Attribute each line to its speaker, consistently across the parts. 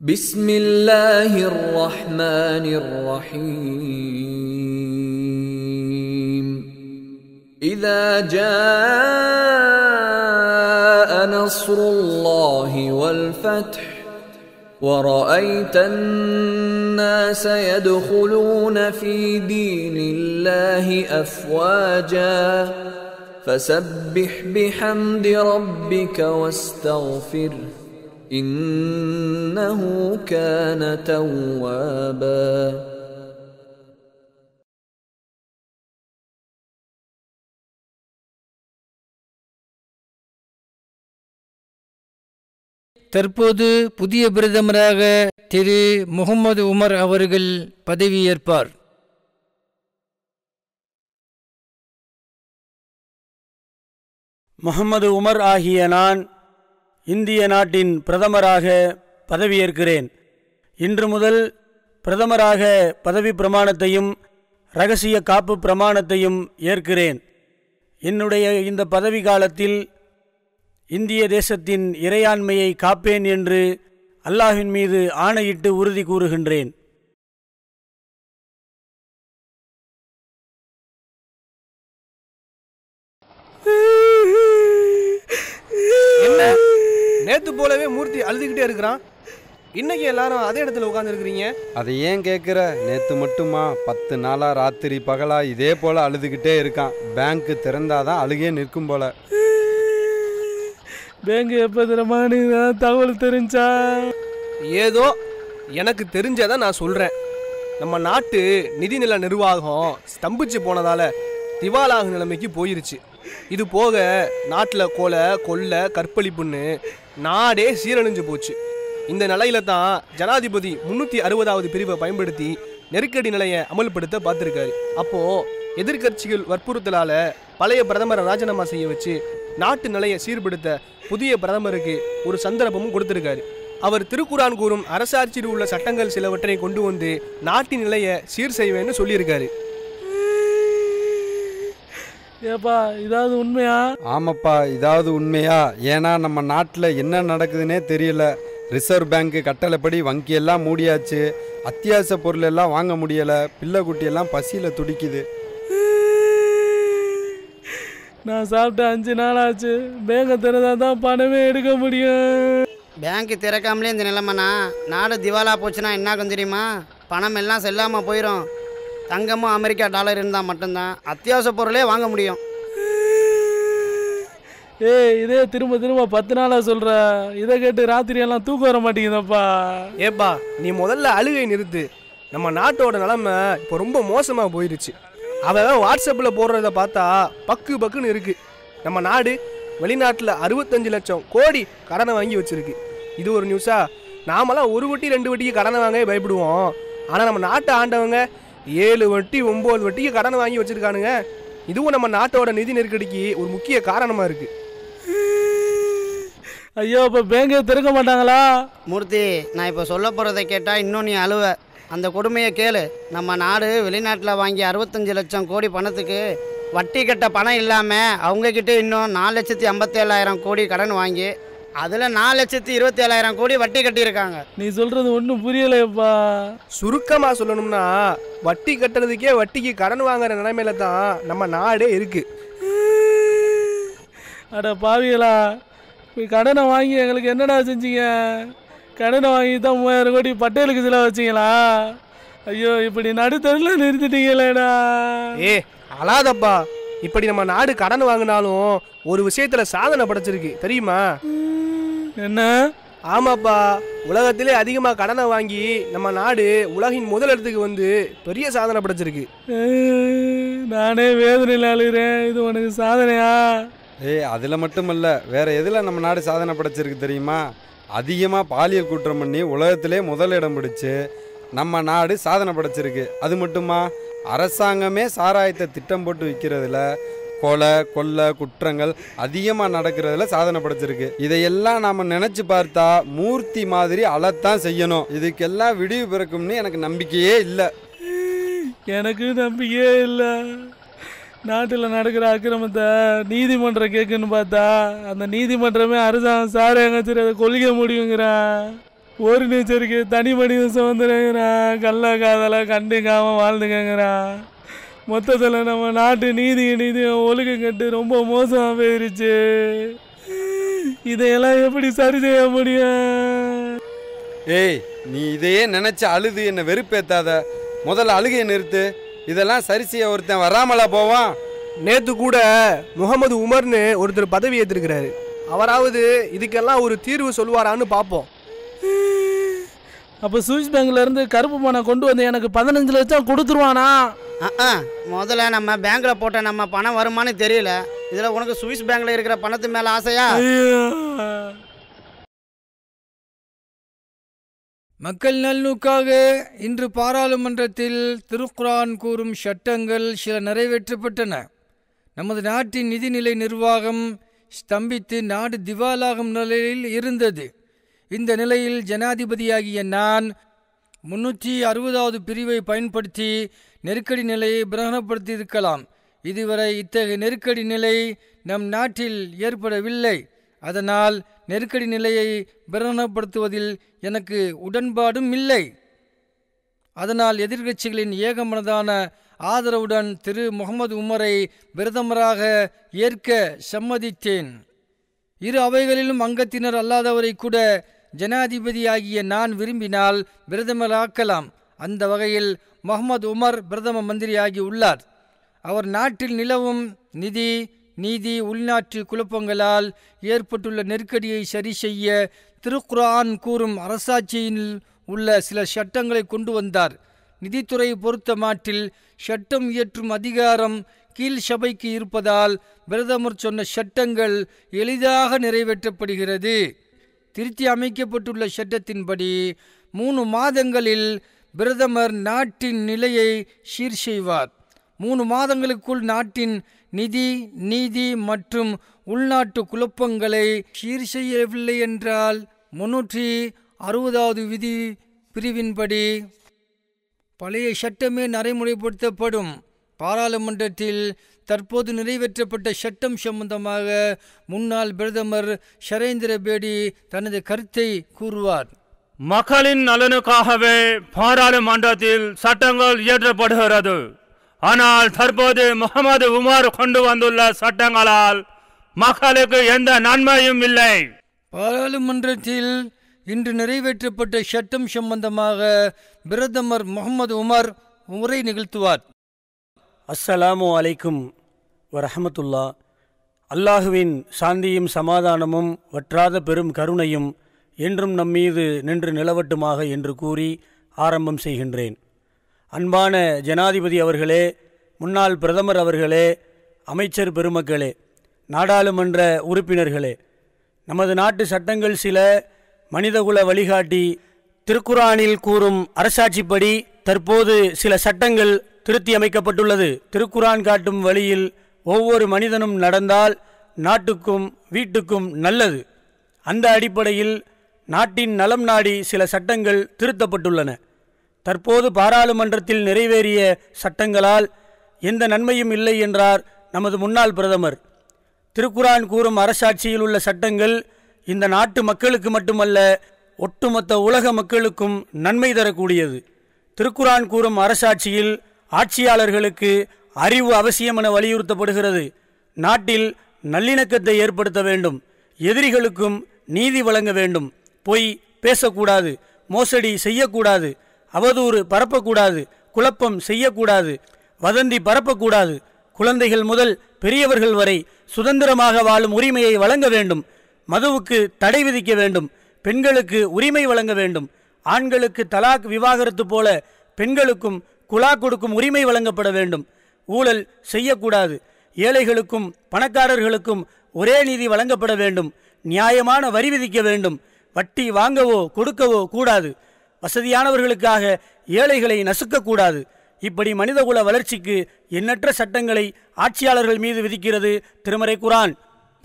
Speaker 1: بسم الله الرحمن الرحيم اذا جاء نصر الله والفتح ورايت الناس يدخلون في دين الله افواجا فسبح بحمد ربك واستغفره إنه
Speaker 2: كان توابا
Speaker 3: தற்போது புதிய
Speaker 2: பிரதமராக திரு முகமது உமர் அவர்கள் பதவியேற்பார்
Speaker 4: முகமது உமர் ஆகிய நான் இந்திய நாட்டின் பிரதமராக பதவியேற்கிறேன் இன்று முதல் பிரதமராக பதவி பிரமாணத்தையும் ரகசிய காப்பு பிரமாணத்தையும் ஏற்கிறேன் என்னுடைய இந்த பதவி காலத்தில் இந்திய தேசத்தின் இறையாண்மையை காப்பேன் என்று அல்லாஹின் மீது ஆணையிட்டு உறுதி கூறுகின்றேன்
Speaker 1: நேத்து போலவே மூர்த்தி அழுதுகிட்டே இருக்கிறான் இன்னைக்கு எல்லாரும் அதே இடத்துல உட்காந்துருக்கிறீங்க
Speaker 5: அதை ஏன் கேட்குற நேற்று மட்டுமா பத்து நாளாக ராத்திரி பகலாக இதே போல் அழுதுகிட்டே இருக்கான் பேங்க்கு திறந்தாதான் அழுகே நிற்கும் போல பேங்க் எப்போ திறமானு தகவல் தெரிஞ்சா
Speaker 1: ஏதோ எனக்கு தெரிஞ்சதை நான் சொல்கிறேன் நம்ம நாட்டு நிதிநில நிர்வாகம் ஸ்தம்பிச்சு போனதால் திவாலாகும் நிலைமைக்கு போயிருச்சு இது போக நாட்டில் கொலை கொள்ளை கற்பழிப்புன்னு நாடே சீரழிஞ்சு போச்சு இந்த நிலையில தான் ஜனாதிபதி முந்நூற்றி அறுபதாவது பிரிவை பயன்படுத்தி நெருக்கடி நிலையை அமல்படுத்த பார்த்துருக்காரு அப்போது எதிர்கட்சிகள் வற்புறுத்தலால் பழைய பிரதமரை ராஜினாமா செய்ய வச்சு நாட்டு நிலையை சீர்படுத்த புதிய பிரதமருக்கு ஒரு சந்தர்ப்பமும் கொடுத்துருக்காரு அவர் திருக்குறான் கூறும் அரசாட்சியில் உள்ள சட்டங்கள் சிலவற்றை கொண்டு வந்து நாட்டின் நிலையை சீர் செய்வேன்னு சொல்லியிருக்காரு
Speaker 5: ஏப்பா இதாவது உண்மையா ஆமாப்பா இதாவது உண்மையா ஏன்னா நம்ம நாட்டில் என்ன நடக்குதுன்னே தெரியல ரிசர்வ் பேங்க்கு கட்டளைப்படி வங்கியெல்லாம் மூடியாச்சு அத்தியாவசிய பொருள் எல்லாம் வாங்க முடியலை பிள்ளை குட்டியெல்லாம் பசியில் துடிக்குது நான் சாப்பிட்டு அஞ்சு நாள் ஆச்சு
Speaker 4: பேங்கை திறந்தா தான் பணமே எடுக்க முடியும் பேங்க் திறக்காமலே இந்த நிலைமைண்ணா நாடு திவாலா போச்சுன்னா என்னாகும் தெரியுமா பணம் எல்லாம் செல்லாமல் போயிடும் தங்கமும் அமெரிக்கா டாலர் இருந்தால் மட்டும்தான் அத்தியாவசிய பொருளே வாங்க முடியும்
Speaker 1: ஏ இதே திரும்ப திரும்ப பத்து நாளாக சொல்கிற இதை கேட்டு ராத்திரியெல்லாம் தூக்கம் வர மாட்டேங்குதப்பா ஏப்பா நீ முதல்ல அழுகை நிறுத்து நம்ம நாட்டோட நிலமை இப்போ ரொம்ப மோசமாக போயிருச்சு அவன் வாட்ஸ்அப்பில் போடுறத பார்த்தா பக்கு பக்குன்னு இருக்குது நம்ம நாடு வெளிநாட்டில் அறுபத்தஞ்சு லட்சம் கோடி கடனை வாங்கி வச்சுருக்கு இது ஒரு நியூஸா நாமெல்லாம் ஒரு வட்டி ரெண்டு வட்டிக்கு கடனை வாங்க பயப்படுவோம் ஆனால் நம்ம நாட்டை ஆண்டவங்க ஏழு வட்டி ஒம்பது வட்டிக்கு கடன் வாங்கி வச்சிருக்கானுங்க இதுவும் நம்ம நாட்டோட நிதி நெருக்கடிக்கு ஒரு முக்கிய காரணமாக இருக்கு
Speaker 4: ஐயோ இப்போ பேங்கை திறக்க மாட்டாங்களா மூர்த்தி நான் இப்போ சொல்ல போகிறத கேட்டால் இன்னும் நீ அழுவ அந்த கொடுமையை கேளு நம்ம நாடு வெளிநாட்டில் வாங்கி அறுபத்தஞ்சு லட்சம் கோடி பணத்துக்கு வட்டி கட்ட பணம் இல்லாமல் அவங்கக்கிட்ட இன்னும் நாலு லட்சத்தி ஐம்பத்தேழாயிரம் கோடி கடன் வாங்கி அதில் நாலு லட்சத்தி இருபத்தி ஏழாயிரம் கோடி வட்டி கட்டியிருக்காங்க
Speaker 1: நீ சொல்றது ஒன்றும் புரியலையப்பா சுருக்கமாக சொல்லணும்னா வட்டி கட்டுறதுக்கே வட்டிக்கு கடன் வாங்குற நிலைமையில தான் நம்ம நாடே இருக்கு அட பாவிகளா கடனை வாங்கி எங்களுக்கு என்னடா செஞ்சீங்க கடனை வாங்கி தான் மூவாயிரம் கோடி பட்டேலுக்கு சில வச்சிங்களா ஐயோ இப்படி நடுத்தரில் நிறுத்திட்டீங்களேடா ஏ அழாதப்பா இப்படி நம்ம நாடு கடன் வாங்கினாலும் ஒரு விஷயத்துல சாதனை படைச்சிருக்கு தெரியுமா என்ன ஆமாப்பா உலகத்திலே அதிகமாக கடனை வாங்கி நம்ம நாடு உலகின் முதல் இடத்துக்கு வந்து பெரிய சாதனை படைச்சிருக்கு
Speaker 5: நானே வேதனையில் அழுகிறேன் இது உனக்கு சாதனையா ஏய் அதில் மட்டும் இல்லை வேற எதில் நம்ம நாடு சாதனை படைச்சிருக்கு தெரியுமா அதிகமாக பாலியல் குற்றம் பண்ணி உலகத்திலே முதலிடம் இடம் பிடிச்சு நம்ம நாடு சாதனை படைச்சிருக்கு அது மட்டுமா அரசாங்கமே சாராயத்தை திட்டம் போட்டு விற்கிறதுல கொலை கொல்ல குற்றங்கள் அதிகமாக நடக்கிறதுல சாதனை படைச்சிருக்கு இதையெல்லாம் நாம் நினச்சி பார்த்தா மூர்த்தி மாதிரி அழத்தான் செய்யணும் இதுக்கெல்லாம் விடிவு பிறக்கும்னு எனக்கு நம்பிக்கையே இல்லை எனக்கு
Speaker 1: நம்பிக்கையே இல்லை நாட்டில் நடக்கிற அக்கிரமத்தை நீதிமன்றம் கேட்குன்னு பார்த்தா அந்த நீதிமன்றமே அரசாங்கம் சார் எங்க அதை கொள்கை முடியுங்கிறான் ஒரு நீச்சரிக்கை தனி மனித சுதந்திரங்கிறான் கள்ள காதலை கண்டுக்காமல் வாழ்ந்துக்கங்கிறான் மொத்தத்தில் நம்ம நாட்டு நீதி நீதி ஒழுக்கம் கட்டு ரொம்ப மோசமாக போயிருச்சு
Speaker 5: இதையெல்லாம் எப்படி சரி செய்ய முடியும் ஏய் நீ இதையே நினச்சி அழுது என்னை வெறுப்பேத்தாத முதல்ல அழுகையை நிறுத்து இதெல்லாம் சரி செய்ய ஒருத்தன் வராமலா போவான் நேற்று கூட முகமது உமர்னு ஒருத்தர் பதவி
Speaker 1: ஏற்றிருக்கிறாரு அவராவது இதுக்கெல்லாம் ஒரு தீர்வு சொல்லுவாரான்னு பார்ப்போம்
Speaker 4: அப்போ சுவிஸ் பேங்க்லேருந்து கருப்பு பணம் கொண்டு வந்து எனக்கு பதினஞ்சு லட்சம் கொடுத்துருவானா முதல்ல நம்ம பேங்க்ல போட்ட நம்ம பணம் வருமானு தெரியல இதுல உனக்கு சுவிஸ் பேங்க்ல இருக்கிற பணத்து மேல ஆசையா
Speaker 2: மக்கள் நல்லுக்காக இன்று பாராளுமன்றத்தில் திருக்குரான் கூறும் சட்டங்கள் சில நிறைவேற்றப்பட்டன நமது நாட்டின் நிதிநிலை நிர்வாகம் ஸ்தம்பித்து நாடு திவாலாகும் நிலையில் இருந்தது இந்த நிலையில் ஜனாதிபதியாகிய நான் முன்னூற்றி அறுபதாவது பிரிவை பயன்படுத்தி நெருக்கடி நிலையை பிரகனப்படுத்தியிருக்கலாம் இதுவரை இத்தகைய நெருக்கடி நிலை நம் நாட்டில் ஏற்படவில்லை அதனால் நெருக்கடி நிலையை பிரகனப்படுத்துவதில் எனக்கு உடன்பாடும் இல்லை அதனால் எதிர்கட்சிகளின் ஏகமனதான ஆதரவுடன் திரு முகமது உமரை பிரதமராக ஏற்க சம்மதித்தேன் இரு அவைகளிலும் அங்கத்தினர் அல்லாதவரை கூட ஜனாதிபதியாகிய நான் விரும்பினால் பிரதமராக்கலாம் அந்த வகையில் முகமது உமர் பிரதம மந்திரியாகி உள்ளார் அவர் நாட்டில் நிலவும் நிதி நீதி உள்நாட்டு குழப்பங்களால் ஏற்பட்டுள்ள நெருக்கடியை சரி செய்ய திருக்குரான் கூறும் அரசாட்சியில் உள்ள சில சட்டங்களை கொண்டு வந்தார் நிதித்துறை பொறுத்த மாட்டில் சட்டம் இயற்றும் அதிகாரம் கீழ் சபைக்கு இருப்பதால் பிரதமர் சொன்ன சட்டங்கள் எளிதாக நிறைவேற்றப்படுகிறது திருத்தி அமைக்கப்பட்டுள்ள சட்டத்தின்படி மூணு மாதங்களில் பிரதமர் நாட்டின் நிலையை சீர் செய்வார் மூணு மாதங்களுக்குள் நாட்டின் நிதி நீதி மற்றும் உள்நாட்டு குழப்பங்களை சீர் செய்யவில்லை என்றால் முன்னூற்றி அறுபதாவது விதி பிரிவின்படி பழைய சட்டமே நடைமுறைப்படுத்தப்படும் பாராளுமன்றத்தில் தற்போது நிறைவேற்றப்பட்ட சட்டம் சம்பந்தமாக முன்னாள் பிரதமர் ஷரேந்திர பேடி தனது கருத்தை கூறுவார்
Speaker 3: மக்களின் நலனுக்காகவே பாராளுமன்றத்தில் சட்டங்கள் இயற்றப்படுகிறது ஆனால் தற்போது முகமது உமர் கொண்டு வந்துள்ள சட்டங்களால் மக்களுக்கு எந்த நன்மையும் இல்லை பாராளுமன்றத்தில் இன்று நிறைவேற்றப்பட்ட
Speaker 2: சட்டம் சம்பந்தமாக பிரதமர் முகமது உமர் உரை நிகழ்த்துவார்
Speaker 4: அஸ்ஸலாமு அலைக்கும் வரஹமத்துல்லா அல்லாஹுவின் சாந்தியும் சமாதானமும் வற்றாத பெரும் கருணையும் என்றும் நம்மீது நின்று நிலவட்டுமாக என்று கூறி ஆரம்பம் செய்கின்றேன் அன்பான ஜனாதிபதி அவர்களே முன்னாள் பிரதமர் அவர்களே அமைச்சர் பெருமக்களே நாடாளுமன்ற உறுப்பினர்களே நமது நாட்டு சட்டங்கள் சில மனிதகுல வழிகாட்டி திருக்குறானில் கூறும் அரசாட்சிப்படி தற்போது சில சட்டங்கள் திருத்தி அமைக்கப்பட்டுள்ளது திருக்குறான் காட்டும் வழியில் ஒவ்வொரு மனிதனும் நடந்தால் நாட்டுக்கும் வீட்டுக்கும் நல்லது அந்த அடிப்படையில் நாட்டின் நலம் நாடி சில சட்டங்கள் திருத்தப்பட்டுள்ளன தற்போது பாராளுமன்றத்தில் நிறைவேறிய சட்டங்களால் எந்த நன்மையும் இல்லை என்றார் நமது முன்னாள் பிரதமர் திருக்குரான் கூறும் அரசாட்சியில் உள்ள சட்டங்கள் இந்த நாட்டு மக்களுக்கு மட்டுமல்ல ஒட்டுமொத்த உலக மக்களுக்கும் நன்மை தரக்கூடியது திருக்குரான் கூறும் அரசாட்சியில் ஆட்சியாளர்களுக்கு அறிவு அவசியம் என வலியுறுத்தப்படுகிறது நாட்டில் நல்லிணக்கத்தை ஏற்படுத்த வேண்டும் எதிரிகளுக்கும் நீதி வழங்க வேண்டும் பொய் பேசக்கூடாது மோசடி செய்யக்கூடாது அவதூறு பரப்பக்கூடாது குழப்பம் செய்யக்கூடாது வதந்தி பரப்பக்கூடாது குழந்தைகள் முதல் பெரியவர்கள் வரை சுதந்திரமாக வாழும் உரிமையை வழங்க வேண்டும் மதுவுக்கு தடை விதிக்க வேண்டும் பெண்களுக்கு உரிமை வழங்க வேண்டும் ஆண்களுக்கு தலாக் விவாகரத்து போல பெண்களுக்கும் குலா கொடுக்கும் உரிமை வழங்கப்பட வேண்டும் ஊழல் செய்யக்கூடாது ஏழைகளுக்கும் பணக்காரர்களுக்கும் ஒரே நிதி வழங்கப்பட வேண்டும் நியாயமான வரி விதிக்க வேண்டும் வட்டி வாங்கவோ கொடுக்கவோ கூடாது வசதியானவர்களுக்காக ஏழைகளை நசுக்கக்கூடாது இப்படி மனிதகுல வளர்ச்சிக்கு எண்ணற்ற சட்டங்களை ஆட்சியாளர்கள் மீது விதிக்கிறது திருமறை குரான்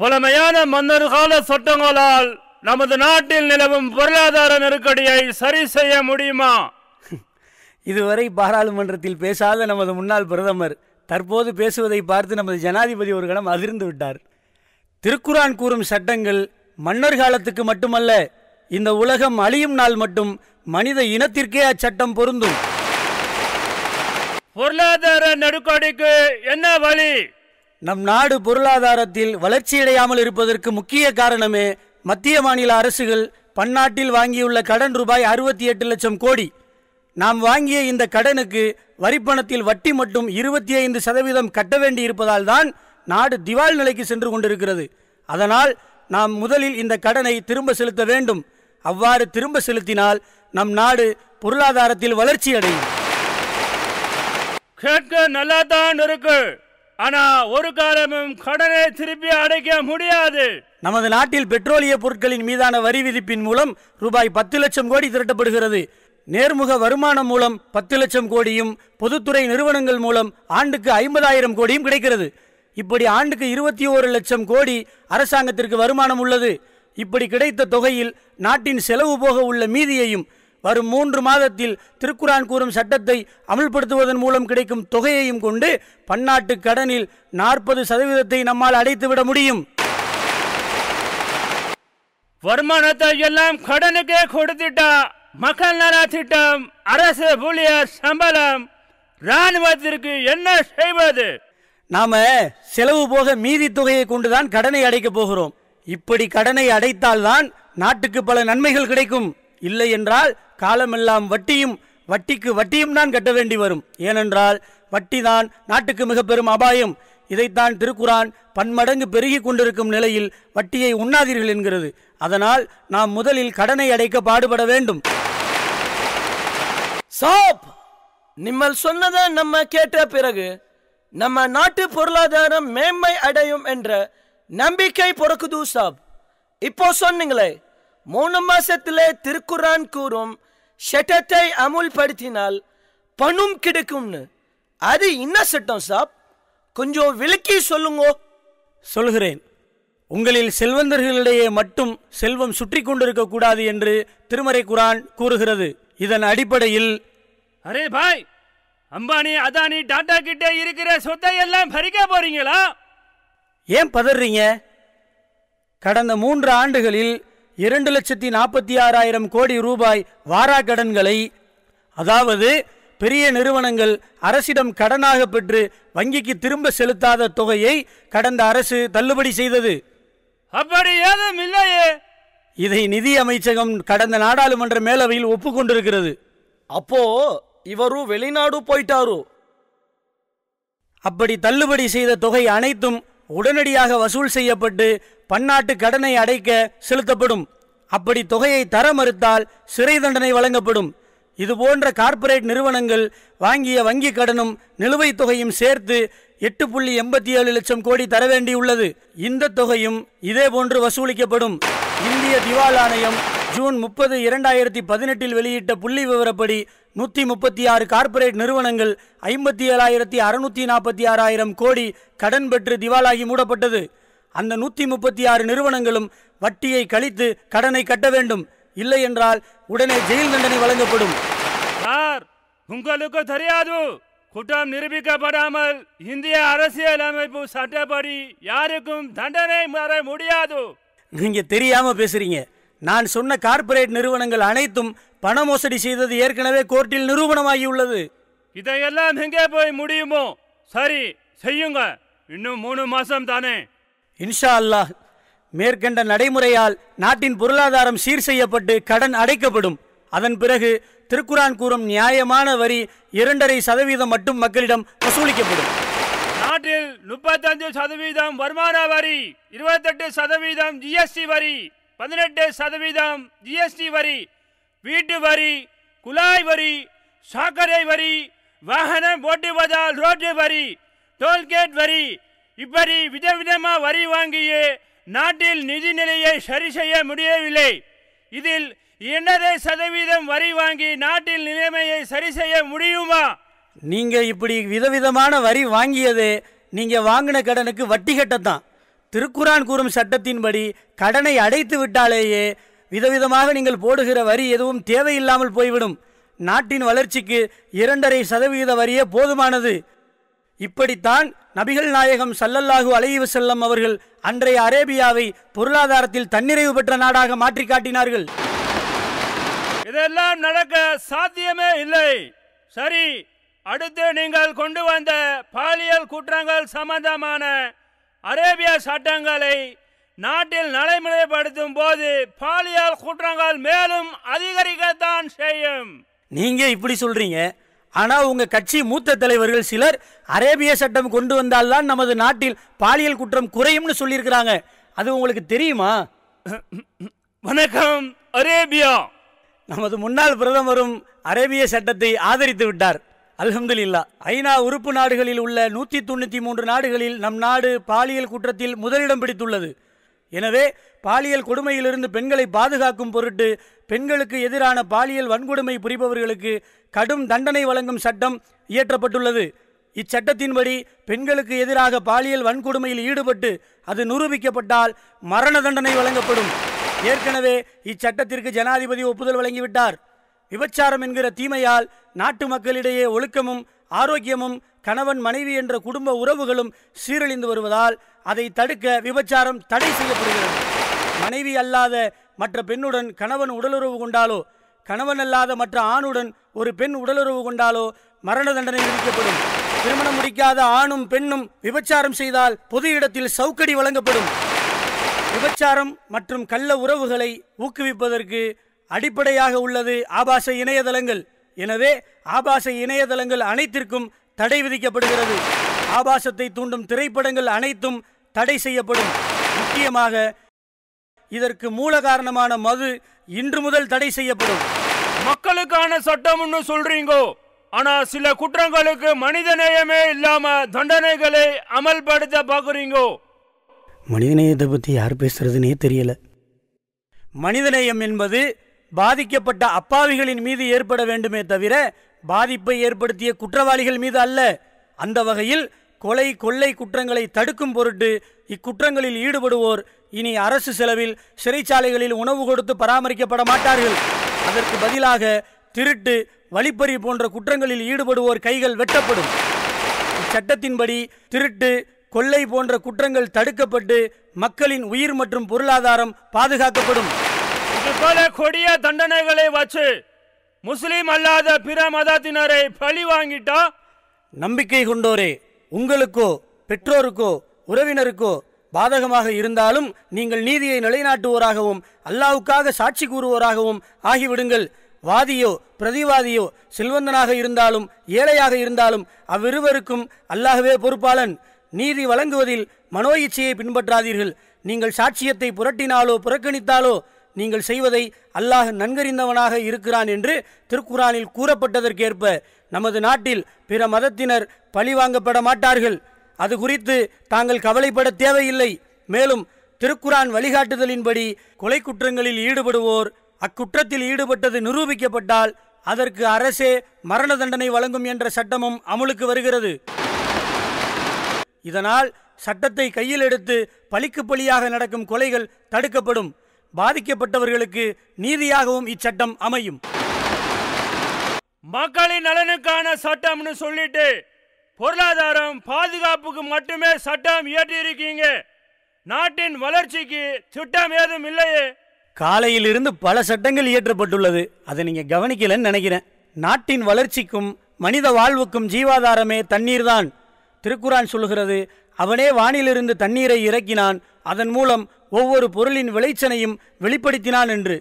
Speaker 4: பழமையான
Speaker 3: மன்னர் கால சட்டங்களால் நமது நாட்டில் நிலவும் பொருளாதார நெருக்கடியை சரி செய்ய முடியுமா
Speaker 4: இதுவரை பாராளுமன்றத்தில் பேசாத நமது முன்னாள் பிரதமர் தற்போது பேசுவதை பார்த்து நமது ஜனாதிபதி ஒரு கணம் அதிர்ந்து விட்டார் திருக்குரான் கூறும் சட்டங்கள் மன்னர் காலத்துக்கு மட்டுமல்ல இந்த உலகம் அழியும் நாள் மட்டும் மனித இனத்திற்கே அச்சட்டம் பொருந்தும்
Speaker 3: பொருளாதார
Speaker 4: நெருக்கடிக்கு என்ன வழி நம் நாடு பொருளாதாரத்தில் வளர்ச்சியடையாமல் இருப்பதற்கு முக்கிய காரணமே மத்திய மாநில அரசுகள் பன்னாட்டில் வாங்கியுள்ள கடன் ரூபாய் அறுபத்தி எட்டு லட்சம் கோடி நாம் வாங்கிய இந்த கடனுக்கு வரிப்பணத்தில் வட்டி மட்டும் இருபத்தி ஐந்து சதவீதம் கட்ட வேண்டி இருப்பதால் தான் நாடு திவால் நிலைக்கு சென்று கொண்டிருக்கிறது அதனால் நாம் முதலில் இந்த கடனை திரும்ப செலுத்த வேண்டும் அவ்வாறு திரும்ப செலுத்தினால்
Speaker 3: நம் நாடு பொருளாதாரத்தில் வளர்ச்சி அடையும் கேட்க நல்லா தான் இருக்கு ஆனா ஒரு காலமும் கடனை திருப்பி அடைக்க முடியாது
Speaker 4: நமது நாட்டில் பெட்ரோலிய பொருட்களின் மீதான வரி விதிப்பின் மூலம் ரூபாய் பத்து லட்சம் கோடி திரட்டப்படுகிறது நேர்முக வருமானம் மூலம் பத்து லட்சம் கோடியும் பொதுத்துறை நிறுவனங்கள் மூலம் ஆண்டுக்கு ஐம்பதாயிரம் கோடியும் கிடைக்கிறது இப்படி ஆண்டுக்கு இருபத்தி ஓரு லட்சம் கோடி அரசாங்கத்திற்கு வருமானம் உள்ளது இப்படி கிடைத்த தொகையில் நாட்டின் செலவு போக உள்ள மீதியையும் வரும் மூன்று மாதத்தில் திருக்குரான் கூறும் சட்டத்தை அமல்படுத்துவதன் மூலம் கிடைக்கும் தொகையையும் கொண்டு பன்னாட்டு கடனில் நாற்பது சதவீதத்தை நம்மால் அடைத்துவிட முடியும்
Speaker 3: வருமானத்தை எல்லாம் கடனுக்கே கொடுத்துட்டா மக்கள் நல திட்டம் அரசு ஊழியர் சம்பளம் ராணுவத்திற்கு என்ன செய்வது
Speaker 4: நாம செலவு போக மீதி தொகையை கொண்டுதான் கடனை அடைக்கப் போகிறோம் இப்படி கடனை அடைத்தால்தான் நாட்டுக்கு பல நன்மைகள் கிடைக்கும் இல்லை என்றால் காலமெல்லாம் வட்டியும் வட்டிக்கு வட்டியும் தான் கட்ட வேண்டி வரும் ஏனென்றால் வட்டிதான் நாட்டுக்கு மிக பெரும் அபாயம் இதைத்தான் திருக்குறான் பன்மடங்கு பெருகி கொண்டிருக்கும் நிலையில் வட்டியை உண்ணாதீர்கள் என்கிறது அதனால் நாம் முதலில் கடனை அடைக்க பாடுபட வேண்டும் சாப் நிம்மல் சொன்னதை நம்ம கேட்ட பிறகு நம்ம நாட்டு பொருளாதாரம் மேன்மை அடையும் என்ற நம்பிக்கை பொறுக்குது சாப் இப்போ சொன்னீங்களே மூணு மாசத்திலே திருக்குறான் கூறும் சட்டத்தை அமுல்படுத்தினால் பணம் கிடைக்கும்னு அது என்ன சட்டம் சாப் கொஞ்சம் விளக்கி சொல்லுங்க சொல்கிறேன் உங்களில் செல்வந்தர்களிடையே மட்டும் செல்வம் சுற்றி கொண்டிருக்க கூடாது என்று திருமறை குரான் கூறுகிறது இதன் அடிப்படையில்
Speaker 3: அரே பாய் அம்பானி அதானி டாடா கிட்டே இருக்கிற சொத்தை எல்லாம் பறிக்க போறீங்களா
Speaker 4: ஏன் பதறீங்க கடந்த மூன்று ஆண்டுகளில் இரண்டு லட்சத்தி நாற்பத்தி ஆறாயிரம் கோடி ரூபாய் வாரா கடன்களை அதாவது பெரிய நிறுவனங்கள் அரசிடம் கடனாக பெற்று வங்கிக்கு திரும்ப செலுத்தாத தொகையை கடந்த அரசு தள்ளுபடி செய்தது அப்படி ஏதும் இல்லையே இதை நிதி அமைச்சகம் கடந்த நாடாளுமன்ற மேலவையில் ஒப்புக்கொண்டிருக்கிறது அப்போ இவரும் வெளிநாடு போயிட்டாரோ அப்படி தள்ளுபடி செய்த தொகை அனைத்தும் உடனடியாக வசூல் செய்யப்பட்டு பன்னாட்டு கடனை அடைக்க செலுத்தப்படும் அப்படி தொகையை தர மறுத்தால் சிறை தண்டனை வழங்கப்படும் இதுபோன்ற கார்ப்பரேட் நிறுவனங்கள் வாங்கிய வங்கி கடனும் நிலுவைத் தொகையும் சேர்த்து எட்டு புள்ளி எண்பத்தி ஏழு லட்சம் கோடி தர வேண்டியுள்ளது இந்த தொகையும் இதேபோன்று வசூலிக்கப்படும் இந்திய திவால் ஆணையம் ஜூன் முப்பது இரண்டாயிரத்தி பதினெட்டில் வெளியிட்ட புள்ளி விவரப்படி நூற்றி முப்பத்தி ஆறு கார்ப்பரேட் நிறுவனங்கள் ஐம்பத்தி ஏழாயிரத்தி அறுநூற்றி நாற்பத்தி ஆறாயிரம் கோடி கடன் பெற்று திவாலாகி மூடப்பட்டது அந்த நூற்றி முப்பத்தி ஆறு நிறுவனங்களும் வட்டியை கழித்து கடனை கட்ட வேண்டும் இல்லை என்றால் உடனே ஜெயில் தண்டனை
Speaker 3: வழங்கப்படும் சார் உங்களுக்கு தெரியாது குற்றம் நிரூபிக்கப்படாமல் இந்திய அரசியல் அமைப்பு சட்டப்படி யாருக்கும் தண்டனை வர முடியாது
Speaker 4: நீங்க தெரியாம பேசுறீங்க நான் சொன்ன கார்ப்பரேட் நிறுவனங்கள் அனைத்தும் பண மோசடி செய்தது ஏற்கனவே கோர்ட்டில் நிரூபணமாகியுள்ளது
Speaker 3: இதையெல்லாம் எங்கே போய் முடியுமோ சரி செய்யுங்க இன்னும் மூணு மாசம் தானே
Speaker 4: இன்ஷா அல்லாஹ் மேற்கண்ட நடைமுறையால் நாட்டின் பொருளாதாரம் சீர் செய்யப்பட்டு கடன் அடைக்கப்படும் அதன் பிறகு திருக்குரான் கூறும் நியாயமான வரி இரண்டரை சதவீதம் மட்டும் மக்களிடம் வசூலிக்கப்படும்
Speaker 3: நாட்டில் முப்பத்தஞ்சு சதவீதம் வருமான வரி இருபத்தெட்டு சதவீதம் ஜிஎஸ்டி வரி பதினெட்டு சதவீதம் ஜிஎஸ்டி வரி வீட்டு வரி குழாய் வரி சாக்கடை வரி வாகனம் ஓட்டுவதால் ரோட்டு வரி டோல்கேட் வரி இப்படி விதவிதமா வரி வாங்கியே நாட்டில் நிதி நிலையை சரி செய்ய முடியவில்லை இதில் இரண்டரை சதவீதம் வரி வாங்கி நாட்டில் நிலைமையை சரி செய்ய முடியுமா நீங்க இப்படி விதவிதமான வரி
Speaker 4: வாங்கியது நீங்க வாங்கின கடனுக்கு வட்டி கட்டத்தான் திருக்குறான் கூறும் சட்டத்தின்படி கடனை அடைத்து விட்டாலேயே விதவிதமாக நீங்கள் போடுகிற வரி எதுவும் தேவையில்லாமல் போய்விடும் நாட்டின் வளர்ச்சிக்கு இரண்டரை சதவிகித வரியே போதுமானது இப்படித்தான் நபிகள் நாயகம் சல்லல்லாஹு அலைவு செல்லம் அவர்கள் அன்றைய அரேபியாவை பொருளாதாரத்தில் தன்னிறைவு பெற்ற நாடாக மாற்றி காட்டினார்கள்
Speaker 3: இதெல்லாம் நடக்க சாத்தியமே இல்லை சரி அடுத்து நீங்கள் கொண்டு வந்த பாலியல் குற்றங்கள் சம்பந்தமான அரேபிய சட்டங்களை நாட்டில் நடைமுறைப்படுத்தும் போது பாலியல் குற்றங்கள் மேலும் அதிகரிக்கத்தான் செய்யும்
Speaker 4: நீங்க இப்படி சொல்றீங்க ஆனா உங்க கட்சி மூத்த தலைவர்கள் சிலர் அரேபிய சட்டம் கொண்டு வந்தால்தான் நமது நாட்டில் பாலியல் குற்றம் குறையும்னு சொல்லியிருக்கிறாங்க அது உங்களுக்கு தெரியுமா வணக்கம் அரேபியா நமது முன்னாள் பிரதமரும் அரேபிய சட்டத்தை ஆதரித்து விட்டார் அல்ஹம்துலில்லா ஐநா உறுப்பு நாடுகளில் உள்ள நூத்தி தொண்ணூற்றி மூன்று நாடுகளில் நம் நாடு பாலியல் குற்றத்தில் முதலிடம் பிடித்துள்ளது எனவே பாலியல் கொடுமையிலிருந்து பெண்களை பாதுகாக்கும் பொருட்டு பெண்களுக்கு எதிரான பாலியல் வன்கொடுமை புரிபவர்களுக்கு கடும் தண்டனை வழங்கும் சட்டம் இயற்றப்பட்டுள்ளது இச்சட்டத்தின்படி பெண்களுக்கு எதிராக பாலியல் வன்கொடுமையில் ஈடுபட்டு அது நிரூபிக்கப்பட்டால் மரண தண்டனை வழங்கப்படும் ஏற்கனவே இச்சட்டத்திற்கு ஜனாதிபதி ஒப்புதல் வழங்கிவிட்டார் விபச்சாரம் என்கிற தீமையால் நாட்டு மக்களிடையே ஒழுக்கமும் ஆரோக்கியமும் கணவன் மனைவி என்ற குடும்ப உறவுகளும் சீரழிந்து வருவதால் அதை தடுக்க விபச்சாரம் தடை செய்யப்படுகிறது மனைவி அல்லாத மற்ற பெண்ணுடன் கணவன் உடலுறவு கொண்டாலோ கணவன் அல்லாத மற்ற ஆணுடன் ஒரு பெண் உடலுறவு கொண்டாலோ மரண தண்டனை விதிக்கப்படும் திருமணம் முடிக்காத ஆணும் பெண்ணும் விபச்சாரம் செய்தால் பொது இடத்தில் சவுக்கடி வழங்கப்படும் விபச்சாரம் மற்றும் கள்ள உறவுகளை ஊக்குவிப்பதற்கு அடிப்படையாக உள்ளது ஆபாச இணையதளங்கள் எனவே ஆபாச இணையதளங்கள் அனைத்திற்கும் தடை விதிக்கப்படுகிறது ஆபாசத்தை தூண்டும் திரைப்படங்கள் அனைத்தும் தடை செய்யப்படும் முக்கியமாக
Speaker 3: இதற்கு மூல காரணமான மது இன்று முதல் தடை செய்யப்படும் மக்களுக்கான சட்டம்னு சொல்றீங்கோ ஆனா சில குற்றங்களுக்கு மனித நேயமே இல்லாம தண்டனைகளை அமல்படுத்த பாக்குறீங்கோ
Speaker 4: மனிதநேயத்தை பத்தி யார் பேசுறதுனே தெரியல மனிதநேயம் என்பது பாதிக்கப்பட்ட அப்பாவிகளின் மீது ஏற்பட வேண்டுமே தவிர பாதிப்பை ஏற்படுத்திய குற்றவாளிகள் மீது அல்ல அந்த வகையில் கொலை கொள்ளை குற்றங்களை தடுக்கும் பொருட்டு இக்குற்றங்களில் ஈடுபடுவோர் இனி அரசு செலவில் சிறைச்சாலைகளில் உணவு கொடுத்து பராமரிக்கப்பட மாட்டார்கள் அதற்கு பதிலாக திருட்டு வழிப்பறி போன்ற குற்றங்களில் ஈடுபடுவோர் கைகள் வெட்டப்படும் இச்சட்டத்தின்படி திருட்டு கொள்ளை போன்ற குற்றங்கள் தடுக்கப்பட்டு மக்களின் உயிர் மற்றும்
Speaker 3: பொருளாதாரம் பாதுகாக்கப்படும் கொடிய தண்டனைகளை வச்சு முஸ்லீம் அல்லாத பிற மதத்தினரை பழி வாங்கிட்டா நம்பிக்கை கொண்டோரே
Speaker 4: உங்களுக்கோ பெற்றோருக்கோ உறவினருக்கோ பாதகமாக இருந்தாலும் நீங்கள் நீதியை நிலைநாட்டுவோராகவும் அல்லாவுக்காக சாட்சி கூறுவோராகவும் ஆகிவிடுங்கள் வாதியோ பிரதிவாதியோ செல்வந்தனாக இருந்தாலும் ஏழையாக இருந்தாலும் அவ்விருவருக்கும் அல்லாகவே பொறுப்பாளன் நீதி வழங்குவதில் மனோ இச்சையை பின்பற்றாதீர்கள் நீங்கள் சாட்சியத்தை புரட்டினாலோ புறக்கணித்தாலோ நீங்கள் செய்வதை அல்லாஹ் நன்கறிந்தவனாக இருக்கிறான் என்று திருக்குறானில் கூறப்பட்டதற்கேற்ப நமது நாட்டில் பிற மதத்தினர் பழிவாங்கப்பட மாட்டார்கள் அது குறித்து தாங்கள் கவலைப்பட தேவையில்லை மேலும் திருக்குரான் வழிகாட்டுதலின்படி கொலை குற்றங்களில் ஈடுபடுவோர் அக்குற்றத்தில் ஈடுபட்டது நிரூபிக்கப்பட்டால் அதற்கு அரசே மரண தண்டனை வழங்கும் என்ற சட்டமும் அமுலுக்கு வருகிறது இதனால் சட்டத்தை கையில் எடுத்து பழிக்கு பழியாக நடக்கும் கொலைகள் தடுக்கப்படும் பாதிக்கப்பட்டவர்களுக்கு நீதியாகவும் இச்சட்டம் அமையும்
Speaker 3: மக்களின் நலனுக்கான சட்டம்னு சொல்லிட்டு பொருளாதாரம் பாதுகாப்புக்கு மட்டுமே சட்டம் இயற்றி இருக்கீங்க நாட்டின் வளர்ச்சிக்கு திட்டம் ஏதும் இல்லையே
Speaker 4: காலையிலிருந்து பல சட்டங்கள் இயற்றப்பட்டுள்ளது அதை நீங்க கவனிக்கலன்னு நினைக்கிறேன் நாட்டின் வளர்ச்சிக்கும் மனித வாழ்வுக்கும் ஜீவாதாரமே தண்ணீர் தான் திருக்குறான் சொல்லுகிறது அவனே வானிலிருந்து தண்ணீரை இறக்கினான் அதன் மூலம் ஒவ்வொரு பொருளின் விளைச்சனையும் வெளிப்படுத்தினான் என்று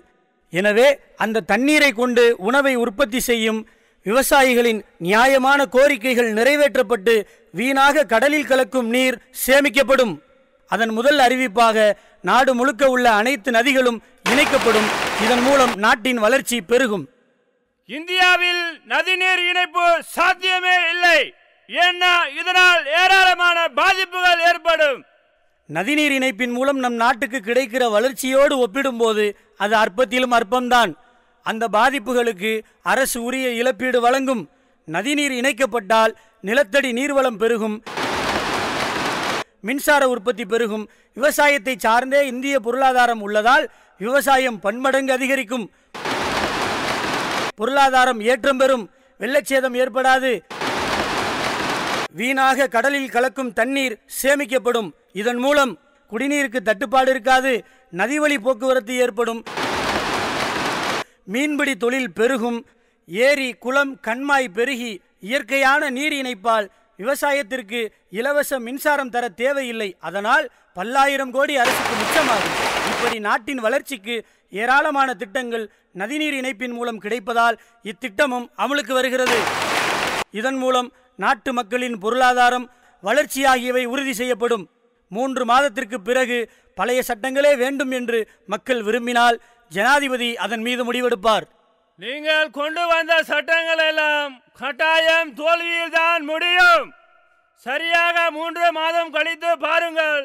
Speaker 4: எனவே அந்த தண்ணீரை கொண்டு உணவை உற்பத்தி செய்யும் விவசாயிகளின் நியாயமான கோரிக்கைகள் நிறைவேற்றப்பட்டு வீணாக கடலில் கலக்கும் நீர் சேமிக்கப்படும் அதன் முதல் அறிவிப்பாக நாடு முழுக்க உள்ள அனைத்து நதிகளும் இணைக்கப்படும் இதன் மூலம் நாட்டின் வளர்ச்சி பெருகும்
Speaker 3: இந்தியாவில் நதிநீர் இணைப்பு சாத்தியமே இல்லை ஏன்னா இதனால் ஏராளமான பாதிப்புகள் ஏற்படும் நதிநீர் இணைப்பின் மூலம் நம் நாட்டுக்கு கிடைக்கிற
Speaker 4: வளர்ச்சியோடு ஒப்பிடும்போது அது அற்பத்திலும் அற்பம்தான் அந்த பாதிப்புகளுக்கு அரசு உரிய இழப்பீடு வழங்கும் நதிநீர் இணைக்கப்பட்டால் நிலத்தடி நீர்வளம் பெருகும் மின்சார உற்பத்தி பெருகும் விவசாயத்தை சார்ந்தே இந்திய பொருளாதாரம் உள்ளதால் விவசாயம் பன்மடங்கு அதிகரிக்கும் பொருளாதாரம் ஏற்றம் பெறும் வெள்ளச்சேதம் ஏற்படாது வீணாக கடலில் கலக்கும் தண்ணீர் சேமிக்கப்படும் இதன் மூலம் குடிநீருக்கு தட்டுப்பாடு இருக்காது நதிவழி போக்குவரத்து ஏற்படும் மீன்பிடி தொழில் பெருகும் ஏரி குளம் கண்மாய் பெருகி இயற்கையான நீர் இணைப்பால் விவசாயத்திற்கு இலவச மின்சாரம் தர தேவையில்லை அதனால் பல்லாயிரம் கோடி அரசுக்கு மிச்சமாகும் இப்படி நாட்டின் வளர்ச்சிக்கு ஏராளமான திட்டங்கள் நதிநீர் இணைப்பின் மூலம் கிடைப்பதால் இத்திட்டமும் அமலுக்கு வருகிறது இதன் மூலம் நாட்டு மக்களின் பொருளாதாரம் வளர்ச்சி ஆகியவை உறுதி செய்யப்படும் மூன்று மாதத்திற்கு பிறகு பழைய சட்டங்களே வேண்டும் என்று மக்கள் விரும்பினால் ஜனாதிபதி அதன் மீது முடிவெடுப்பார் நீங்கள் கொண்டு
Speaker 3: வந்த சட்டங்கள் எல்லாம் கட்டாயம் தோல்வியில் தான் முடியும் சரியாக மூன்று மாதம் கழித்து பாருங்கள்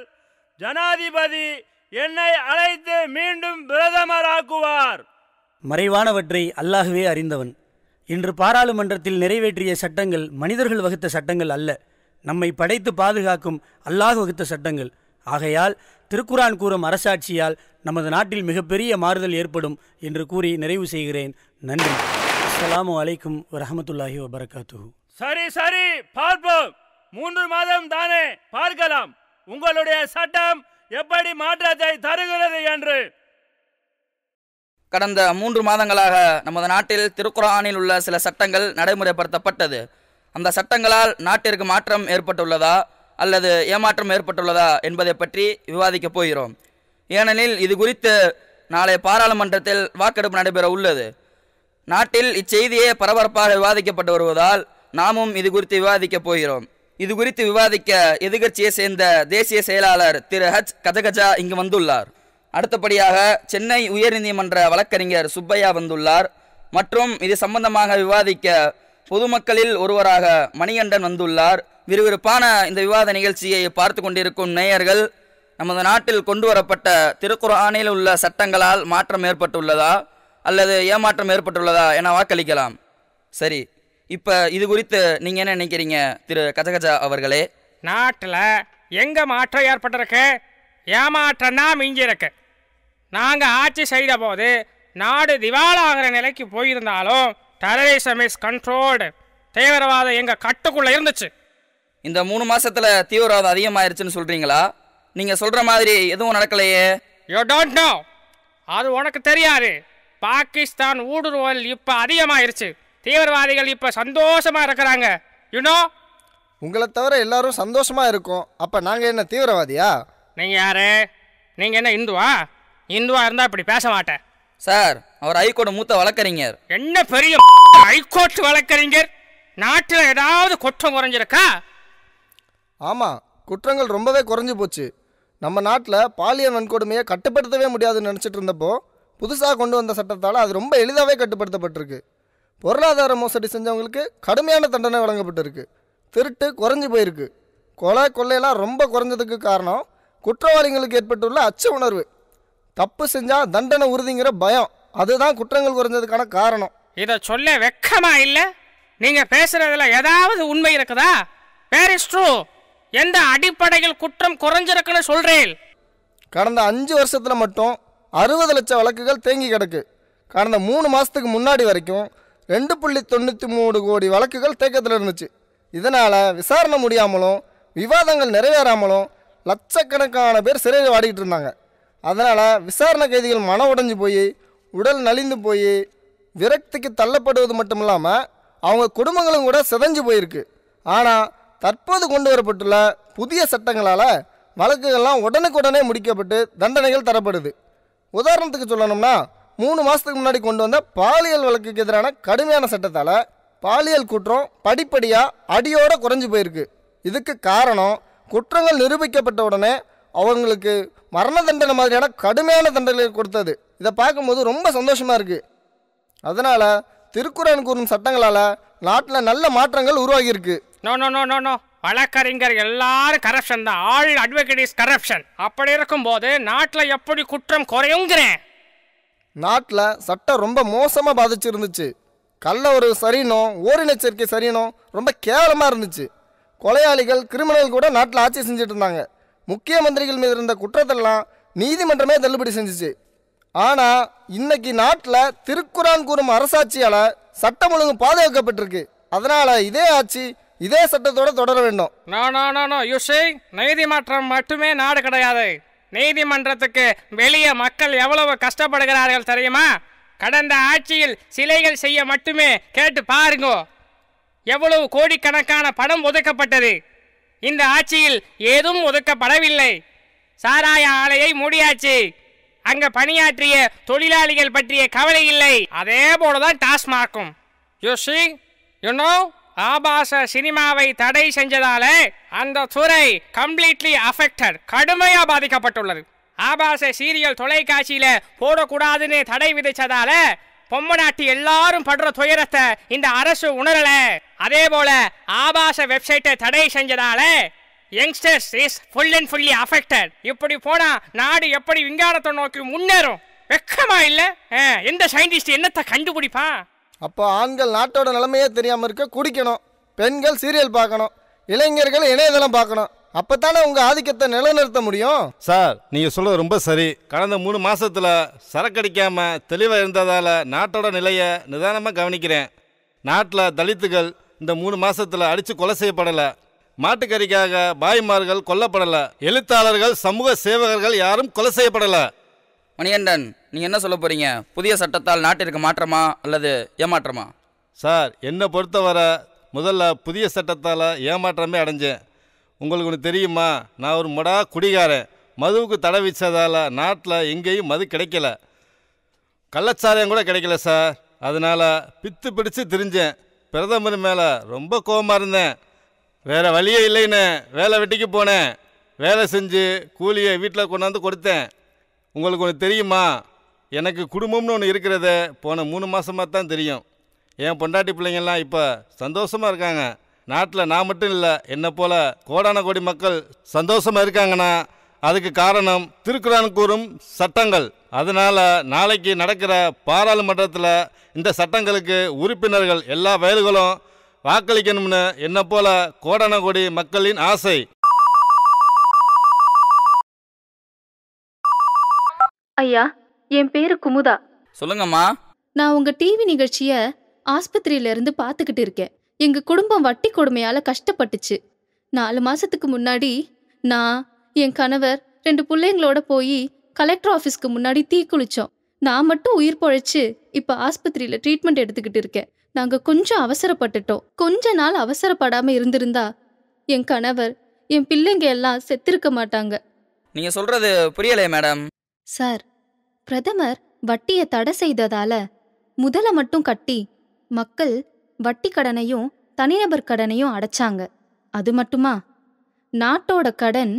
Speaker 3: ஜனாதிபதி என்னை அழைத்து மீண்டும் பிரதமராக்குவார்
Speaker 4: மறைவானவற்றை அல்லாகவே அறிந்தவன் இன்று பாராளுமன்றத்தில் நிறைவேற்றிய சட்டங்கள் மனிதர்கள் வகுத்த சட்டங்கள் அல்ல நம்மை படைத்து பாதுகாக்கும் அல்லாஹ் வகுத்த சட்டங்கள் ஆகையால் திருக்குரான் கூறும் அரசாட்சியால் நமது நாட்டில் மிகப்பெரிய மாறுதல் ஏற்படும் என்று கூறி நிறைவு செய்கிறேன் நன்றி அஸ்லாம் வலைக்கும் வரமத்துல்லாஹி வபரகாத்து
Speaker 3: சரி சரி பார்ப்போம் மூன்று மாதம் தானே பார்க்கலாம் உங்களுடைய சட்டம் எப்படி மாற்றத்தை தருகிறது
Speaker 6: என்று கடந்த மூன்று மாதங்களாக நமது நாட்டில் திருக்குறானில் உள்ள சில சட்டங்கள் நடைமுறைப்படுத்தப்பட்டது அந்த சட்டங்களால் நாட்டிற்கு மாற்றம் ஏற்பட்டுள்ளதா அல்லது ஏமாற்றம் ஏற்பட்டுள்ளதா என்பதை பற்றி விவாதிக்கப் போகிறோம் ஏனெனில் இது குறித்து நாளை பாராளுமன்றத்தில் வாக்கெடுப்பு நடைபெற உள்ளது நாட்டில் இச்செய்தியே பரபரப்பாக விவாதிக்கப்பட்டு வருவதால் நாமும் இது குறித்து விவாதிக்கப் போகிறோம் இது குறித்து விவாதிக்க எதிர்கட்சியை சேர்ந்த தேசிய செயலாளர் திரு ஹச் கஜகஜா இங்கு வந்துள்ளார் அடுத்தபடியாக சென்னை உயர்நீதிமன்ற வழக்கறிஞர் சுப்பையா வந்துள்ளார் மற்றும் இது சம்பந்தமாக விவாதிக்க பொதுமக்களில் ஒருவராக மணிகண்டன் வந்துள்ளார் விறுவிறுப்பான இந்த விவாத நிகழ்ச்சியை பார்த்து கொண்டிருக்கும் நேயர்கள் நமது நாட்டில் கொண்டு வரப்பட்ட திருக்குறானில் உள்ள சட்டங்களால் மாற்றம் ஏற்பட்டுள்ளதா அல்லது ஏமாற்றம் ஏற்பட்டுள்ளதா என வாக்களிக்கலாம் சரி இப்போ இது குறித்து நீங்கள் என்ன நினைக்கிறீங்க திரு கஜகஜா அவர்களே நாட்டில் எங்கே
Speaker 7: மாற்றம் ஏற்பட்டிருக்கு ஏமாற்றம் தான் மிஞ்சிருக்கு நாங்கள் ஆட்சி செய்த போது நாடு திவாலாகிற நிலைக்கு போயிருந்தாலும்
Speaker 6: டெரரிசம் இஸ் கண்ட்ரோல்டு தீவிரவாதம் எங்கள் கட்டுக்குள்ளே இருந்துச்சு இந்த மூணு மாதத்தில் தீவிரவாதம் அதிகமாயிருச்சுன்னு சொல்கிறீங்களா நீங்கள் சொல்கிற மாதிரி எதுவும் நடக்கலையே யூ டோன்ட் நோ அது உனக்கு தெரியாது பாகிஸ்தான் ஊடுருவல் இப்போ அதிகமாயிருச்சு
Speaker 7: தீவிரவாதிகள் இப்போ சந்தோஷமாக இருக்கிறாங்க யூனோ உங்களை தவிர எல்லாரும் சந்தோஷமாக இருக்கும் அப்போ நாங்கள் என்ன தீவிரவாதியா நீங்கள் யாரு நீங்கள் என்ன இந்துவா இந்துவா இருந்தா இப்படி பேச மாட்டேன் சார் அவர் ஹைகோர்ட் மூத்த வழக்கறிஞர் என்ன பெரிய ஹைகோர்ட் வழக்கறிஞர் நாட்டில் ஏதாவது குற்றம் குறைஞ்சிருக்கா
Speaker 8: ஆமாம் குற்றங்கள் ரொம்பவே குறைஞ்சி போச்சு நம்ம நாட்டில் பாலியல் வன்கொடுமையை கட்டுப்படுத்தவே முடியாதுன்னு நினச்சிட்டு இருந்தப்போ புதுசாக கொண்டு வந்த சட்டத்தால் அது ரொம்ப எளிதாகவே கட்டுப்படுத்தப்பட்டிருக்கு பொருளாதார மோசடி செஞ்சவங்களுக்கு கடுமையான தண்டனை வழங்கப்பட்டிருக்கு திருட்டு குறைஞ்சி போயிருக்கு கொலை கொள்ளையெல்லாம் ரொம்ப குறைஞ்சதுக்கு காரணம் குற்றவாளிகளுக்கு ஏற்பட்டுள்ள அச்ச உணர்வு தப்பு செஞ்சா தண்டனை உறுதிங்கிற பயம் அதுதான் குற்றங்கள் குறைஞ்சதுக்கான காரணம்
Speaker 7: இதை சொல்ல வெக்கமா இல்ல நீங்க பேசுறதுல ஏதாவது உண்மை இருக்குதா வேர் ட்ரூ எந்த அடிப்படையில் குற்றம் குறைஞ்சிருக்குன்னு சொல்றேன் கடந்த அஞ்சு வருஷத்துல
Speaker 8: மட்டும் அறுபது லட்சம் வழக்குகள் தேங்கி கிடக்கு கடந்த மூணு மாதத்துக்கு முன்னாடி வரைக்கும் ரெண்டு புள்ளி தொண்ணூற்றி மூணு கோடி வழக்குகள் தேக்கத்தில் இருந்துச்சு இதனால் விசாரணை முடியாமலும் விவாதங்கள் நிறைவேறாமலும் லட்சக்கணக்கான பேர் சிறையில் வாடிக்கிட்டு இருந்தாங்க அதனால் விசாரணை கைதிகள் மன உடைஞ்சு போய் உடல் நலிந்து போய் விரக்திக்கு தள்ளப்படுவது மட்டும் இல்லாமல் அவங்க குடும்பங்களும் கூட சிதஞ்சு போயிருக்கு ஆனால் தற்போது கொண்டு வரப்பட்டுள்ள புதிய சட்டங்களால் வழக்குகள்லாம் உடனுக்குடனே முடிக்கப்பட்டு தண்டனைகள் தரப்படுது உதாரணத்துக்கு சொல்லணும்னா மூணு மாதத்துக்கு முன்னாடி கொண்டு வந்த பாலியல் வழக்குக்கு எதிரான கடுமையான சட்டத்தால் பாலியல் குற்றம் படிப்படியாக அடியோடு குறைஞ்சி போயிருக்கு இதுக்கு காரணம் குற்றங்கள் நிரூபிக்கப்பட்ட உடனே அவங்களுக்கு மரண தண்டனை மாதிரியான கடுமையான தண்டனை கொடுத்தது இதை பார்க்கும்போது ரொம்ப சந்தோஷமாக இருக்குது அதனால் திருக்குறள் கூறும் சட்டங்களால் நாட்டில் நல்ல மாற்றங்கள் உருவாகியிருக்கு
Speaker 7: no no no no no வழக்கறிஞர் எல்லாரும் கரப்ஷன் தான் ஆல் அட்வொகேட் இஸ் கரப்ஷன் அப்படி இருக்கும்போது நாட்டில் எப்படி குற்றம் குறையுங்கிறேன்
Speaker 8: நாட்டில் சட்டம் ரொம்ப மோசமாக பாதிச்சிருந்துச்சு கள்ள ஒரு சரினும் ஓரினச்சரிக்கை சரினும் ரொம்ப கேவலமாக இருந்துச்சு கொலையாளிகள் கிரிமினல் கூட நாட்டில் ஆட்சி செஞ்சுட்டு இருந்தாங்க முக்கிய மந்திரிகள் மீது இருந்த குற்றத்தெல்லாம் நீதிமன்றமே தள்ளுபடி செஞ்சிச்சு ஆனால் இன்னைக்கு நாட்டில் திருக்குறான் கூறும் அரசாட்சியால் சட்டம் ஒழுங்கு பாதுகாக்கப்பட்டிருக்கு அதனால் இதே ஆட்சி இதே சட்டத்தோட தொடர வேண்டும்
Speaker 7: நோ நோ நோ நீதிமன்றம் மட்டுமே நாடு கிடையாது நீதிமன்றத்துக்கு வெளியே மக்கள் எவ்வளவு கஷ்டப்படுகிறார்கள் தெரியுமா கடந்த ஆட்சியில் சிலைகள் செய்ய மட்டுமே கேட்டு பாருங்க எவ்வளவு கோடிக்கணக்கான பணம் ஒதுக்கப்பட்டது இந்த ஆட்சியில் ஏதும் ஒதுக்கப்படவில்லை சாராய ஆலையை மூடியாச்சு அங்க பணியாற்றிய தொழிலாளிகள் பற்றிய கவலை இல்லை அதே போலதான் டாஸ்மாக்கும் ஆபாச சினிமாவை தடை செஞ்சதால அந்த துறை கம்ப்ளீட்லி அஃபெக்டட் கடுமையா பாதிக்கப்பட்டுள்ளது ஆபாச சீரியல் தொலைக்காட்சியில போடக்கூடாதுன்னு தடை விதிச்சதால பொம்மை நாட்டு எல்லாரும் படுற துயரத்தை இந்த அரசு உணரல அதே போல ஆபாச வெப்சைட்டை தடை செஞ்சதால youngsters is full and fully affected இப்படி போனா நாடு எப்படி விஞ்ஞானத்தை நோக்கி முன்னேறும் வெக்கமா இல்ல எந்த சயின்டிஸ்ட் என்னத்தை கண்டுபிடிப்பான்
Speaker 8: அப்போ ஆண்கள் நாட்டோட நிலைமையே தெரியாம இருக்க குடிக்கணும் பெண்கள் சீரியல் பார்க்கணும் இளைஞர்கள் இணையதளம் பார்க்கணும் அப்பதானே உங்க ஆதிக்கத்தை நிலைநிறுத்த முடியும்
Speaker 9: சார் நீங்க சொல்றது ரொம்ப சரி கடந்த மூணு மாசத்துல சரக்கடிக்காம தெளிவா இருந்ததால நாட்டோட நிலைய நிதானமா கவனிக்கிறேன் நாட்டில் தலித்துகள் இந்த மூணு மாசத்துல அடிச்சு கொலை செய்யப்படலை மாட்டுக்கறிக்காக பாய்மார்கள் கொல்லப்படலை எழுத்தாளர்கள் சமூக சேவகர்கள் யாரும் கொலை செய்யப்படலை
Speaker 6: மணிகண்டன் நீங்க என்ன சொல்ல போறீங்க புதிய சட்டத்தால் நாட்டிற்கு மாற்றமா அல்லது ஏமாற்றமா
Speaker 9: சார் என்னை பொறுத்தவரை முதல்ல புதிய சட்டத்தால் ஏமாற்றமே அடைஞ்சேன் உங்களுக்கு ஒன்று தெரியுமா நான் ஒரு மடா குடிகாரன் மதுவுக்கு தடை வச்சதால் நாட்டில் எங்கேயும் மது கிடைக்கல கள்ளச்சாரியம் கூட கிடைக்கல சார் அதனால் பித்து பிடிச்சு திரிஞ்சேன் பிரதமர் மேலே ரொம்ப கோபமாக இருந்தேன் வேறு வழியே இல்லைன்னு வேலை வெட்டிக்கு போனேன் வேலை செஞ்சு கூலியை வீட்டில் கொண்டாந்து கொடுத்தேன் உங்களுக்கு ஒன்று தெரியுமா எனக்கு குடும்பம்னு ஒன்று இருக்கிறத போன மூணு மாதமாக தான் தெரியும் என் பொண்டாட்டி பிள்ளைங்கள்லாம் இப்போ சந்தோஷமாக இருக்காங்க நாட்டில் நான் மட்டும் இல்லை என்னை போல கோடான கோடி மக்கள் சந்தோஷமாக இருக்காங்கன்னா அதுக்கு காரணம் திருக்குறான் கூறும் சட்டங்கள் அதனால் நாளைக்கு நடக்கிற பாராளுமன்றத்தில் இந்த சட்டங்களுக்கு உறுப்பினர்கள் எல்லா வயல்களும் வாக்களிக்கணும்னு என்னை போல கோடான கோடி மக்களின் ஆசை
Speaker 10: ஐயா என் பேரு குமுதா சொல்லுங்கம்மா நான் உங்க டிவி நிகழ்ச்சிய ஆஸ்பத்திரியில இருந்து பாத்துக்கிட்டு இருக்கேன் எங்க குடும்பம் வட்டி கொடுமையால கஷ்டப்பட்டுச்சு நாலு மாசத்துக்கு முன்னாடி நான் என் கணவர் ரெண்டு பிள்ளைங்களோட போய் கலெக்டர் ஆஃபீஸ்க்கு முன்னாடி தீக்குளிச்சோம் நான் மட்டும் உயிர் பொழைச்சு இப்ப ஆஸ்பத்திரியில ட்ரீட்மெண்ட் எடுத்துக்கிட்டு இருக்கேன் நாங்க கொஞ்சம் அவசரப்பட்டுட்டோம் கொஞ்ச நாள் அவசரப்படாம இருந்திருந்தா என் கணவர் என் பிள்ளைங்க எல்லாம் செத்திருக்க மாட்டாங்க
Speaker 6: நீங்க சொல்றது புரியலையே மேடம்
Speaker 10: சார் பிரதமர் வட்டியை தடை செய்ததால முதல மட்டும் கட்டி மக்கள் வட்டி கடனையும் தனிநபர் கடனையும் அடைச்சாங்க அது மட்டுமா நாட்டோட கடன்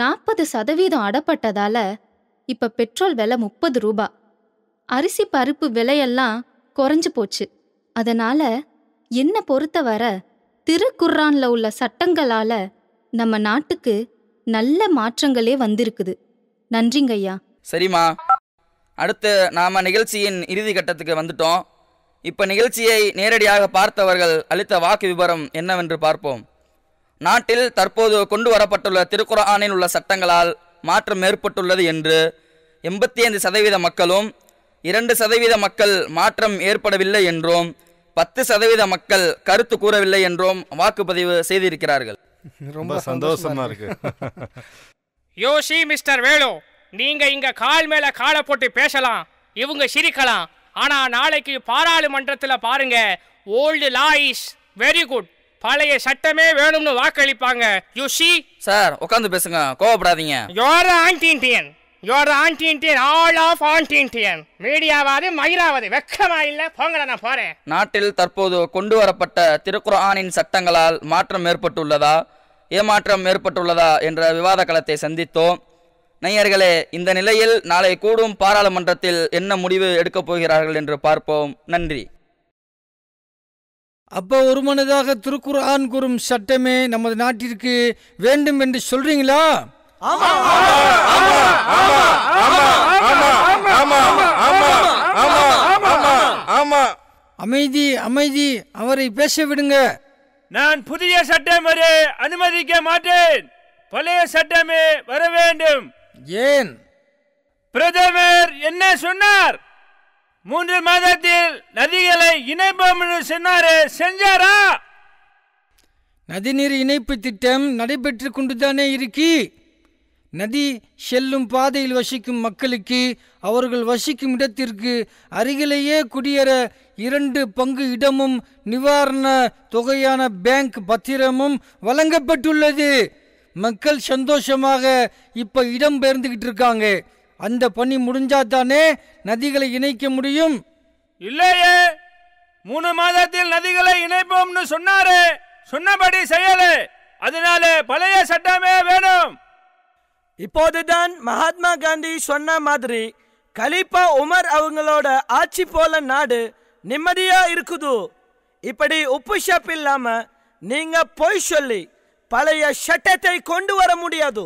Speaker 10: நாற்பது சதவீதம் அடப்பட்டதால இப்ப பெட்ரோல் விலை முப்பது ரூபா அரிசி பருப்பு விலையெல்லாம் குறைஞ்சு போச்சு அதனால என்ன பொறுத்தவரை திருக்குர்ரான்ல உள்ள சட்டங்களால நம்ம நாட்டுக்கு நல்ல மாற்றங்களே வந்திருக்குது நன்றிங்கய்யா
Speaker 6: சரிம்மா அடுத்து நாம நிகழ்ச்சியின் இறுதி கட்டத்துக்கு வந்துட்டோம் இப்ப நிகழ்ச்சியை நேரடியாக பார்த்தவர்கள் அளித்த வாக்கு விவரம் என்னவென்று பார்ப்போம் நாட்டில் தற்போது கொண்டு வரப்பட்டுள்ள திருக்குரானில் உள்ள சட்டங்களால் மாற்றம் ஏற்பட்டுள்ளது என்று எண்பத்தி ஐந்து சதவீத மக்களும் இரண்டு சதவீத மக்கள் மாற்றம் ஏற்படவில்லை என்றும் பத்து சதவீத மக்கள் கருத்து கூறவில்லை என்றும் வாக்குப்பதிவு செய்திருக்கிறார்கள் ரொம்ப சந்தோஷமா இருக்கு
Speaker 7: யோசி மிஸ்டர் வேலு நீங்க இங்க கால் மேல காலை போட்டு பேசலாம் இவங்க சிரிக்கலாம் ஆனா நாளைக்கு பாராளுமன்றத்தில் பாருங்க old law is very good பழைய சட்டமே வேணும்னு வாக்களிப்பாங்க யூசி
Speaker 6: சார் உட்காந்து பேசுங்க கோவப்படாதீங்க
Speaker 7: your anti Indian your anti Indian all of anti Indian மீடியாவாது மயிராவது வெக்கமா இல்ல போங்கடா நான் போறேன்
Speaker 6: நாட்டில் தற்போது கொண்டு வரப்பட்ட திருக்குறானின் சட்டங்களால் மாற்றம் ஏற்பட்டுள்ளதா ஏமாற்றம் ஏற்பட்டுள்ளதா என்ற விவாத களத்தை சந்தித்தோம் நேயர்களே இந்த நிலையில் நாளை கூடும் பாராளுமன்றத்தில் என்ன முடிவு எடுக்கப் போகிறார்கள் என்று பார்ப்போம் நன்றி
Speaker 2: அப்போ ஒரு மனதாக திருக்குர்ஆன் கூறும் சட்டமே நமது நாட்டிற்கு வேண்டும் என்று சொல்றீங்களா அமைதி
Speaker 3: அமைதி அவரை பேச விடுங்க நான் புதிய சட்டம் வரை அனுமதிக்க மாட்டேன் பழைய சட்டமே வர வேண்டும் ஏன் பிரதமர் என்ன சொன்னார் மூன்று மாதத்தில் நதிகளை இணைப்போம் என்று செஞ்சாரா
Speaker 2: நதிநீர் இணைப்பு திட்டம் நடைபெற்று கொண்டுதானே இருக்கி நதி செல்லும் பாதையில் வசிக்கும் மக்களுக்கு அவர்கள் வசிக்கும் இடத்திற்கு அருகிலேயே குடியேற இரண்டு பங்கு இடமும் நிவாரண தொகையான பேங்க் பத்திரமும் வழங்கப்பட்டுள்ளது மக்கள் சந்தோஷமாக இப்போ இடம் பெயர்ந்துக்கிட்டு இருக்காங்க அந்த பணி
Speaker 3: முடிஞ்சா தானே நதிகளை
Speaker 2: இணைக்க முடியும்
Speaker 3: இல்லையே மூணு மாதத்தில் நதிகளை இணைப்போம்னு சொன்னாரு சொன்னபடி செய்யலே அதனால பழைய சட்டமே வேணும் இப்போதுதான் மகாத்மா காந்தி சொன்ன மாதிரி கலிப்பா உமர் அவங்களோட ஆட்சி போல நாடு நிம்மதியா இருக்குது
Speaker 4: இப்படி உப்பு ஷாப் இல்லாம நீங்க போய் சொல்லி பழைய சட்டத்தை
Speaker 3: கொண்டு வர முடியாது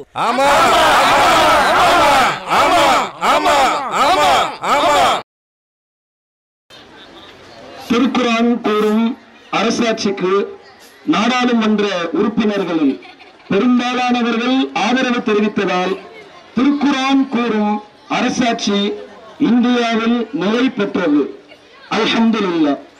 Speaker 3: திருக்குறான்
Speaker 5: கூறும் அரசாட்சிக்கு நாடாளுமன்ற உறுப்பினர்களில் பெரும்பாலானவர்கள் ஆதரவு தெரிவித்ததால் திருக்குறான் கூறும் அரசாட்சி
Speaker 3: இந்தியாவில் நிலை பெற்றது அலமதுல்லா